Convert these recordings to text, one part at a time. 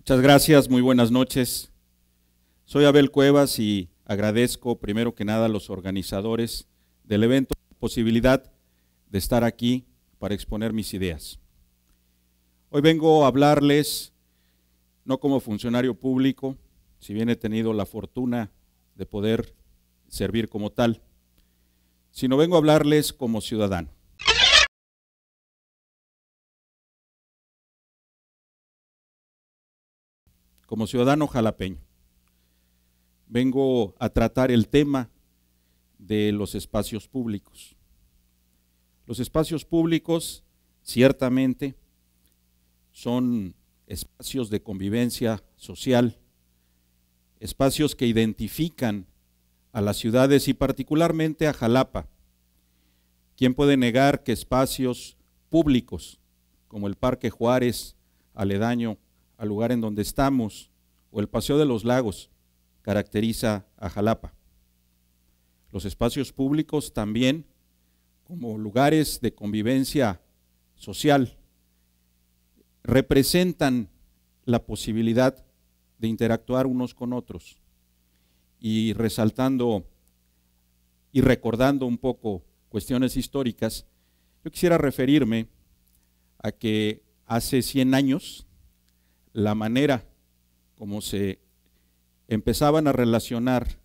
Muchas gracias, muy buenas noches. Soy Abel Cuevas y agradezco primero que nada a los organizadores del evento la posibilidad de estar aquí para exponer mis ideas. Hoy vengo a hablarles, no como funcionario público, si bien he tenido la fortuna de poder servir como tal, sino vengo a hablarles como ciudadano. como ciudadano jalapeño. Vengo a tratar el tema de los espacios públicos. Los espacios públicos ciertamente son espacios de convivencia social, espacios que identifican a las ciudades y particularmente a Jalapa. ¿Quién puede negar que espacios públicos como el Parque Juárez, aledaño al lugar en donde estamos o el paseo de los lagos caracteriza a Jalapa. Los espacios públicos también como lugares de convivencia social representan la posibilidad de interactuar unos con otros y resaltando y recordando un poco cuestiones históricas, yo quisiera referirme a que hace 100 años, la manera como se empezaban a relacionar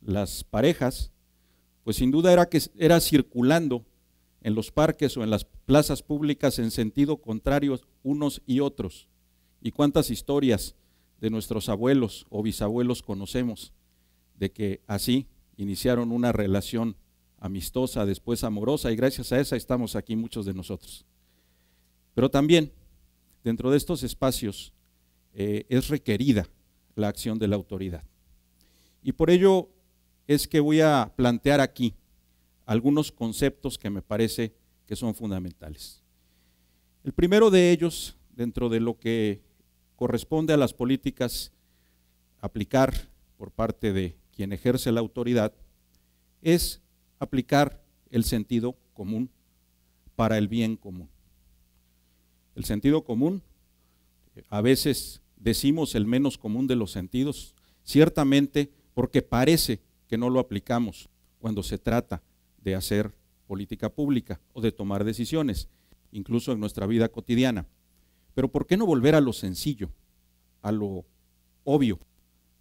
las parejas, pues sin duda era que era circulando en los parques o en las plazas públicas en sentido contrario unos y otros. Y cuántas historias de nuestros abuelos o bisabuelos conocemos de que así iniciaron una relación amistosa, después amorosa, y gracias a esa estamos aquí muchos de nosotros. Pero también dentro de estos espacios eh, es requerida la acción de la autoridad. Y por ello es que voy a plantear aquí algunos conceptos que me parece que son fundamentales. El primero de ellos, dentro de lo que corresponde a las políticas aplicar por parte de quien ejerce la autoridad, es aplicar el sentido común para el bien común. El sentido común, a veces decimos el menos común de los sentidos, ciertamente porque parece que no lo aplicamos cuando se trata de hacer política pública o de tomar decisiones, incluso en nuestra vida cotidiana. Pero ¿por qué no volver a lo sencillo, a lo obvio,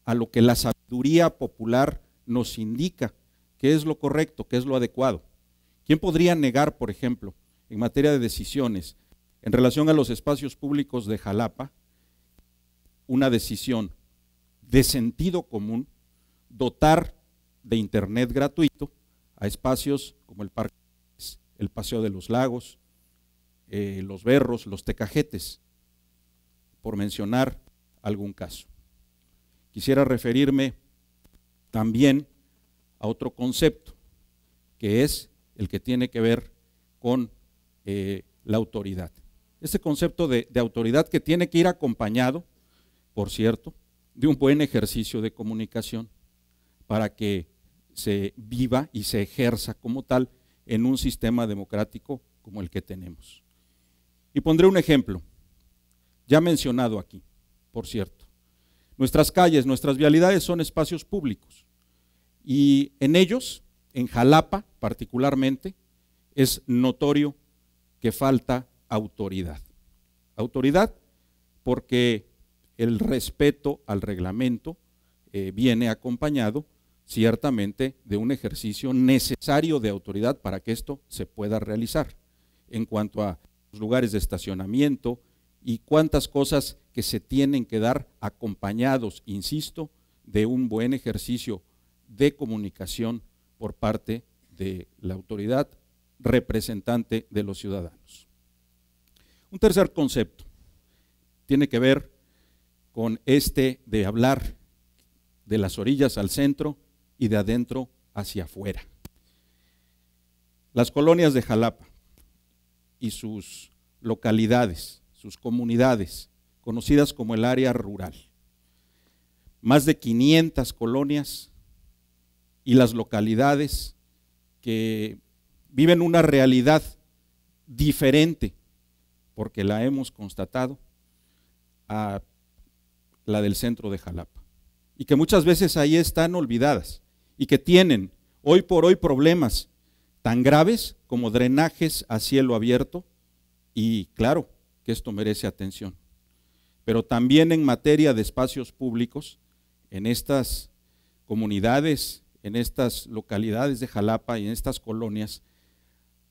a lo que la sabiduría popular nos indica qué es lo correcto, qué es lo adecuado? ¿Quién podría negar, por ejemplo, en materia de decisiones, en relación a los espacios públicos de Jalapa una decisión de sentido común dotar de internet gratuito a espacios como el parque, el paseo de los lagos, eh, los berros, los tecajetes, por mencionar algún caso. Quisiera referirme también a otro concepto, que es el que tiene que ver con eh, la autoridad ese concepto de, de autoridad que tiene que ir acompañado, por cierto, de un buen ejercicio de comunicación para que se viva y se ejerza como tal en un sistema democrático como el que tenemos. Y pondré un ejemplo, ya mencionado aquí, por cierto. Nuestras calles, nuestras vialidades son espacios públicos y en ellos, en Jalapa particularmente, es notorio que falta autoridad autoridad, porque el respeto al reglamento eh, viene acompañado ciertamente de un ejercicio necesario de autoridad para que esto se pueda realizar. En cuanto a los lugares de estacionamiento y cuántas cosas que se tienen que dar acompañados, insisto, de un buen ejercicio de comunicación por parte de la autoridad representante de los ciudadanos. Un tercer concepto tiene que ver con este de hablar de las orillas al centro y de adentro hacia afuera. Las colonias de Jalapa y sus localidades, sus comunidades, conocidas como el área rural. Más de 500 colonias y las localidades que viven una realidad diferente porque la hemos constatado, a la del centro de Jalapa. Y que muchas veces ahí están olvidadas y que tienen hoy por hoy problemas tan graves como drenajes a cielo abierto y claro que esto merece atención. Pero también en materia de espacios públicos, en estas comunidades, en estas localidades de Jalapa y en estas colonias,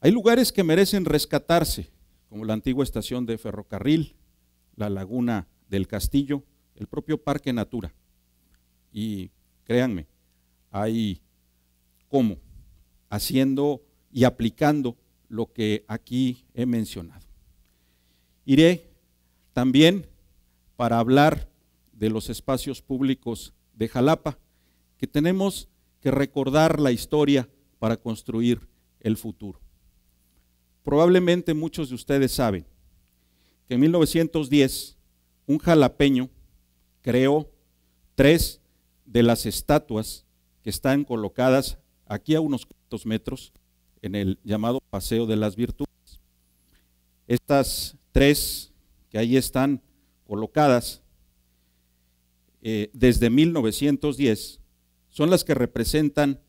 hay lugares que merecen rescatarse como la antigua estación de ferrocarril, la laguna del castillo, el propio Parque Natura. Y créanme, hay cómo, haciendo y aplicando lo que aquí he mencionado. Iré también para hablar de los espacios públicos de Jalapa, que tenemos que recordar la historia para construir el futuro. Probablemente muchos de ustedes saben que en 1910 un jalapeño creó tres de las estatuas que están colocadas aquí a unos cuantos metros en el llamado Paseo de las Virtudes. Estas tres que ahí están colocadas eh, desde 1910 son las que representan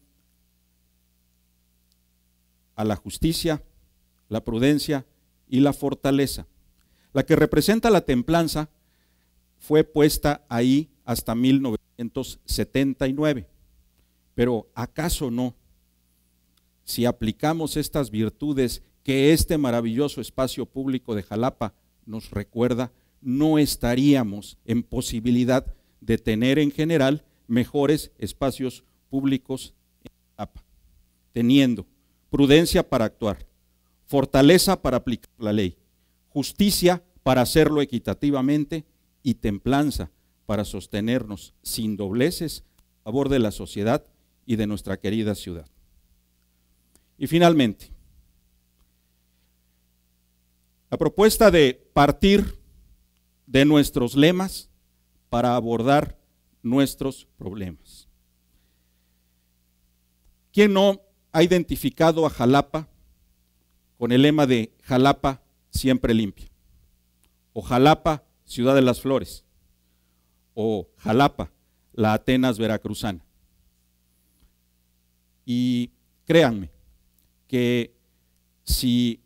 a la justicia, la prudencia y la fortaleza. La que representa la templanza fue puesta ahí hasta 1979. Pero ¿acaso no? Si aplicamos estas virtudes que este maravilloso espacio público de Jalapa nos recuerda, no estaríamos en posibilidad de tener en general mejores espacios públicos en Jalapa, teniendo prudencia para actuar, fortaleza para aplicar la ley, justicia para hacerlo equitativamente y templanza para sostenernos sin dobleces a favor de la sociedad y de nuestra querida ciudad. Y finalmente, la propuesta de partir de nuestros lemas para abordar nuestros problemas. ¿Quién no ha identificado a Jalapa con el lema de Jalapa siempre limpia, o Jalapa, ciudad de las flores, o Jalapa, la Atenas veracruzana. Y créanme que si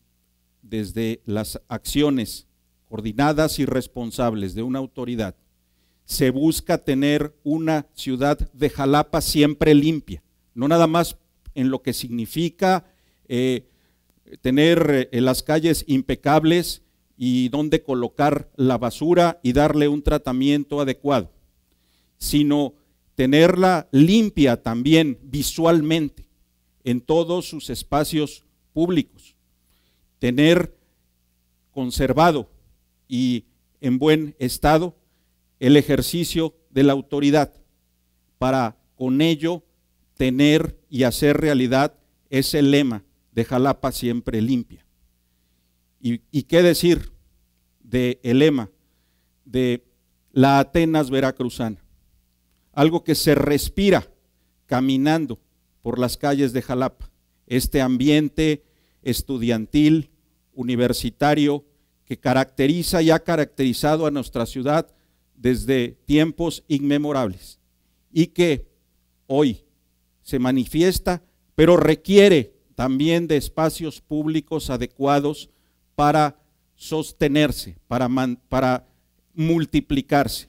desde las acciones coordinadas y responsables de una autoridad se busca tener una ciudad de Jalapa siempre limpia, no nada más en lo que significa eh, tener eh, las calles impecables y dónde colocar la basura y darle un tratamiento adecuado, sino tenerla limpia también visualmente en todos sus espacios públicos, tener conservado y en buen estado el ejercicio de la autoridad para con ello tener y hacer realidad ese lema de Jalapa siempre limpia. Y, qué decir de el de la Atenas veracruzana, algo que se respira caminando por las calles de Jalapa, este ambiente estudiantil, universitario, que caracteriza y ha caracterizado a nuestra ciudad desde tiempos inmemorables y que hoy se manifiesta, pero requiere también de espacios públicos adecuados para sostenerse, para, multiplicarse.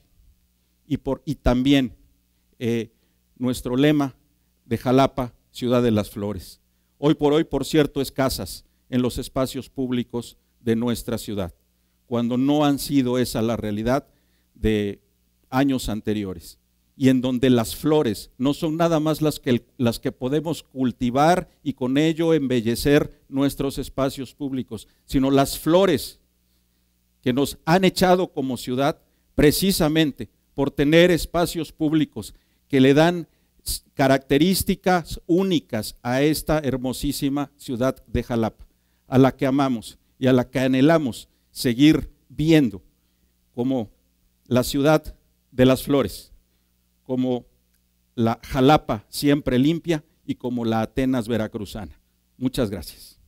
Y, también eh, nuestro lema de Jalapa, Ciudad de las Flores. Hoy por hoy, por cierto, escasas en los espacios públicos de nuestra ciudad, cuando no han sido esa la realidad de años anteriores y en donde las flores no son nada más las que, las que podemos cultivar y con ello embellecer nuestros espacios públicos, sino las flores que nos han echado como ciudad precisamente por tener espacios públicos que le dan características únicas a esta hermosísima ciudad de Jalapa, a la que amamos y a la que anhelamos seguir viendo como la ciudad de las flores como la Jalapa siempre limpia y como la Atenas veracruzana. Muchas gracias.